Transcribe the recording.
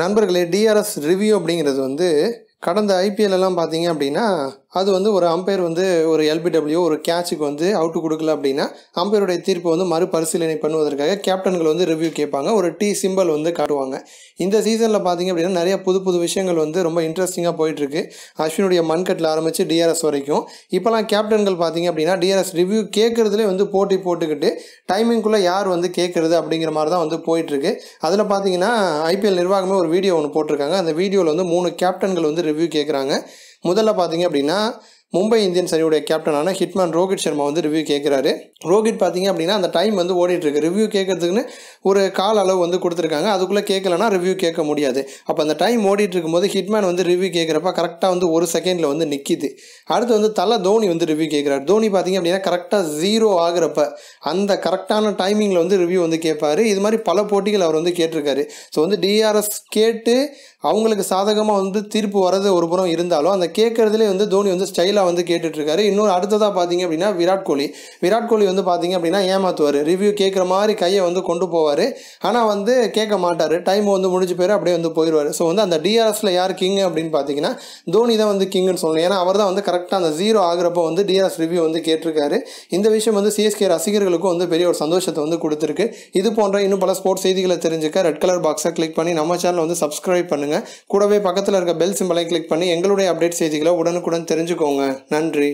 நண்பர்களே TRS review அப்படிங்கிறது வந்து கடந்த எல்லாம் பார்த்தீங்க அப்படின்னா அது வந்து ஒரு அம்பையர் வந்து ஒரு எல்பிடபிள்யூ ஒரு கேட்சுக்கு வந்து அவுட்டு கொடுக்கல அப்படின்னா அம்பையருடைய தீர்ப்பு வந்து மறுபரிசீலனை பண்ணுவதற்காக கேப்டன்கள் வந்து ரிவ்யூ கேட்பாங்க ஒரு டி சிம்பிள் வந்து காட்டுவாங்க இந்த சீசனில் பார்த்தீங்க அப்படின்னா நிறைய புது புது விஷயங்கள் வந்து ரொம்ப இன்ட்ரெஸ்டிங்காக போயிட்டுருக்கு அஸ்வினுடைய மண்கட்டில் ஆரம்பித்து டிஆர்எஸ் வரைக்கும் இப்போலாம் கேப்டன்கள் பார்த்தீங்க அப்படின்னா டிஆர்எஸ் ரிவ்யூ கேட்குறதுலே வந்து போட்டி போட்டுக்கிட்டு டைமிங்குள்ளே யார் வந்து கேட்குறது அப்படிங்கிற மாதிரி தான் வந்து போயிட்டுருக்கு அதில் பார்த்தீங்கன்னா ஐபிஎல் நிர்வாகமே ஒரு வீடியோ ஒன்று போட்டிருக்காங்க அந்த வீடியோவில் வந்து மூணு கேப்டன்கள் வந்து ரிவ்யூ கேட்குறாங்க முதல்ல பார்த்தீங்க அப்படின்னா மும்பை இந்தியன்ஸ் அணியுடைய கேப்டனான ஹிட்மேன் ரோஹித் சர்மா வந்து ரிவ்யூ கேட்குறாரு ரோஹித் பார்த்தீங்க அப்படின்னா அந்த டைம் வந்து ஓடிட்டுருக்கு ரிவ்யூ கேட்கறதுக்குன்னு ஒரு கால அளவு வந்து கொடுத்துருக்காங்க அதுக்குள்ளே கேட்கலனா ரிவ்யூ கேட்க முடியாது அப்போ அந்த டைம் ஓடிட்டுருக்கும் இருக்கும்போது ஹிட்மேன் வந்து ரிவ்யூ கேட்குறப்ப கரெக்டாக வந்து ஒரு செகண்டில் வந்து நிற்கிது அடுத்து வந்து தலை தோனி வந்து ரிவ்யூ கேட்குறாரு தோனி பார்த்தீங்க அப்படின்னா கரெக்டாக ஜீரோ ஆகிறப்ப அந்த கரெக்டான டைமிங்கில் வந்து ரிவ்யூ வந்து கேட்பார் இது மாதிரி பல போட்டிகள் அவர் வந்து கேட்டிருக்காரு ஸோ வந்து டிஆர்எஸ் கேட்டு அவங்களுக்கு சாதகமாக வந்து தீர்ப்பு வர்றது ஒரு புறம் இருந்தாலும் அந்த கேட்குறதுலேயே வந்து தோனி வந்து ஸ்டைலாக ரிவ்யூஸாக வந்து கேட்டுட்ருக்காரு இன்னொரு அடுத்ததாக பார்த்தீங்க அப்படின்னா விராட் கோலி விராட் கோலி வந்து பார்த்தீங்க அப்படின்னா ஏமாற்றுவார் ரிவ்யூ கேட்குற மாதிரி கையை வந்து கொண்டு போவார் ஆனால் வந்து கேட்க மாட்டார் டைம் வந்து முடிஞ்சு போயிரு அப்படியே வந்து போயிடுவார் ஸோ வந்து அந்த டிஆர்எஸில் யார் கிங் அப்படின்னு பார்த்தீங்கன்னா தோனி தான் வந்து கிங்னு சொல்லணும் ஏன்னா அவர் தான் வந்து கரெக்டாக அந்த ஜீரோ ஆகிறப்போ வந்து டிஆர்எஸ் ரிவ்யூ வந்து கேட்டிருக்காரு இந்த விஷயம் வந்து சிஎஸ்கே ரசிகர்களுக்கும் வந்து பெரிய ஒரு சந்தோஷத்தை வந்து கொடுத்துருக்கு இது போன்ற இன்னும் பல ஸ்போர்ட்ஸ் செய்திகளை தெரிஞ்சுக்க ரெட் கலர் பாக்ஸை கிளிக் பண்ணி நம்ம சேனல் வந்து சப்ஸ்கிரைப் பண்ணுங்கள் கூடவே பக்கத்தில் இருக்க பெல் சிம்பலையும் கிளிக் பண்ணி எங்களுடைய அப்டேட் செய்திகளை உடனுக்குடன் தெரிஞ்சுக்கோங்க நன்றி